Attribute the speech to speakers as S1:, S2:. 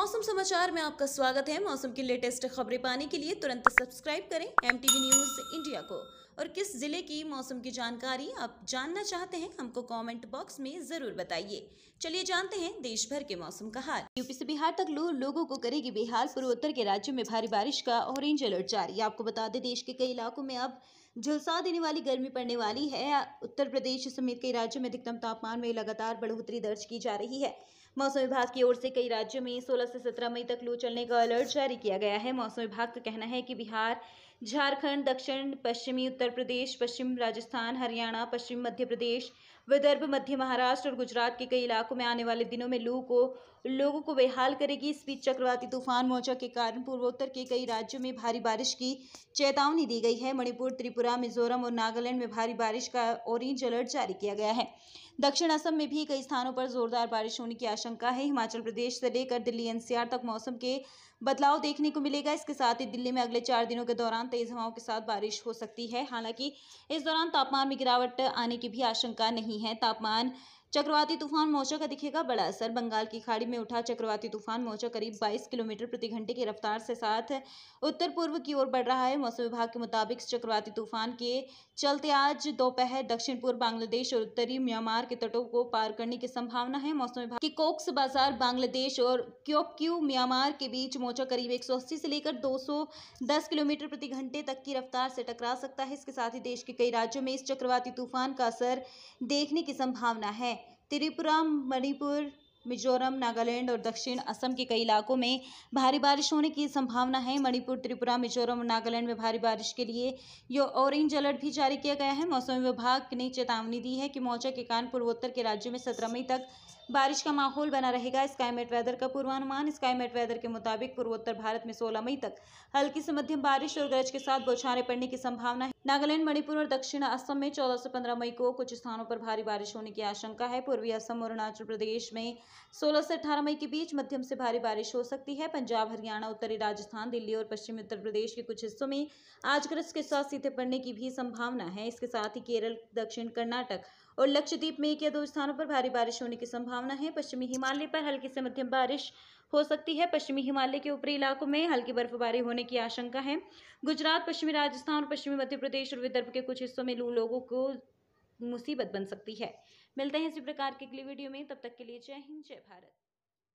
S1: मौसम समाचार में आपका स्वागत है मौसम की लेटेस्ट खबरें पाने के लिए तुरंत सब्सक्राइब करें एम न्यूज इंडिया को और किस जिले की मौसम की जानकारी आप जानना चाहते हैं हमको कमेंट बॉक्स में जरूर बताइए चलिए जानते हैं देश भर के मौसम का हाल यूपी से बिहार तक लू लोगों को करेगी बेहाल पूर्वोत्तर के राज्यों में भारी बारिश का ऑरेंज अलर्ट जारी आपको बता दें देश के कई इलाकों में अब झुलसा देने वाली गर्मी पड़ने वाली है उत्तर प्रदेश समेत कई राज्यों में अधिकतम तापमान में लगातार बढ़ोतरी दर्ज की जा रही है मौसम विभाग की ओर से कई राज्यों में सोलह से सत्रह मई तक लू चलने का अलर्ट जारी किया गया है मौसम विभाग का कहना है कि बिहार झारखंड दक्षिण पश्चिमी उत्तर प्रदेश पश्चिम राजस्थान हरियाणा पश्चिम मध्य प्रदेश विदर्भ मध्य महाराष्ट्र और गुजरात के कई इलाकों में आने वाले दिनों में लू को लोगों को बेहाल करेगी इस बीच चक्रवाती तूफान मोर्चा के कारण पूर्वोत्तर के कई राज्यों में भारी बारिश की चेतावनी दी गई है मणिपुर त्रिपुरा मिजोरम और नागालैंड में भारी बारिश का ऑरेंज अलर्ट जारी किया गया है दक्षिण असम में भी कई स्थानों पर जोरदार बारिश होने की आशंका है हिमाचल प्रदेश से लेकर दिल्ली एनसीआर तक मौसम के बदलाव देखने को मिलेगा इसके साथ ही दिल्ली में अगले चार दिनों के दौरान तेज़ हवाओं के साथ बारिश हो सकती है हालांकि इस दौरान तापमान में गिरावट आने की भी आशंका नहीं है तापमान चक्रवाती तूफान मोचा का दिखेगा बड़ा असर बंगाल की खाड़ी में उठा चक्रवाती तूफान मोचा करीब 22 किलोमीटर प्रति घंटे की रफ्तार से साथ उत्तर पूर्व की ओर बढ़ रहा है मौसम विभाग के मुताबिक चक्रवाती तूफान के चलते आज दोपहर दक्षिण पूर्व बांग्लादेश और उत्तरी म्यांमार के तटों को पार करने की संभावना है मौसम विभाग की कोक्स बाजार बांग्लादेश और क्योक्यू म्यांमार के बीच मोचा करीब एक से लेकर दो किलोमीटर प्रति घंटे तक की रफ्तार से टकरा सकता है इसके साथ ही देश के कई राज्यों में इस चक्रवाती तूफान का असर देखने की संभावना है त्रिपुरा मणिपुर मिजोरम नागालैंड और दक्षिण असम के कई इलाकों में भारी बारिश होने की संभावना है मणिपुर त्रिपुरा मिजोरम और नागालैंड में भारी बारिश के लिए यो ऑरेंज अलर्ट भी जारी किया गया है मौसम विभाग ने चेतावनी दी है कि मौजा के कारण पूर्वोत्तर के राज्यों में सत्रह मई तक बारिश का माहौल बना रहेगा स्काईमेट वेदर का पूर्वानुमान स्काईमेट वेदर के मुताबिक पूर्वोत्तर भारत में सोलह मई तक हल्की से मध्यम बारिश और गरज के साथ बौछारें पड़ने की संभावना है नागालैंड मणिपुर और दक्षिण असम में चौदह से पंद्रह मई को कुछ स्थानों पर भारी बारिश होने की आशंका है पूर्वी असम और अरुणाचल प्रदेश में सोलह से अठारह मई के बीच मध्यम से भारी बारिश हो सकती है पंजाब हरियाणा उत्तरी राजस्थान दिल्ली और पश्चिमी उत्तर प्रदेश के कुछ हिस्सों में आज गरज के साथ सीधे पड़ने की भी संभावना है इसके साथ ही केरल दक्षिण कर्नाटक और लक्षद्वीप में एक या दो स्थानों पर भारी बारिश होने की संभावना है पश्चिमी हिमालय पर हल्की से मध्यम बारिश हो सकती है पश्चिमी हिमालय के ऊपरी इलाकों में हल्की बर्फबारी होने की आशंका है गुजरात पश्चिमी राजस्थान और पश्चिमी मध्य प्रदेश और विदर्भ के कुछ हिस्सों में लू लोगों को मुसीबत बन सकती है मिलते हैं इसी प्रकार के अगली वीडियो में तब तक के लिए जय हिंद जय भारत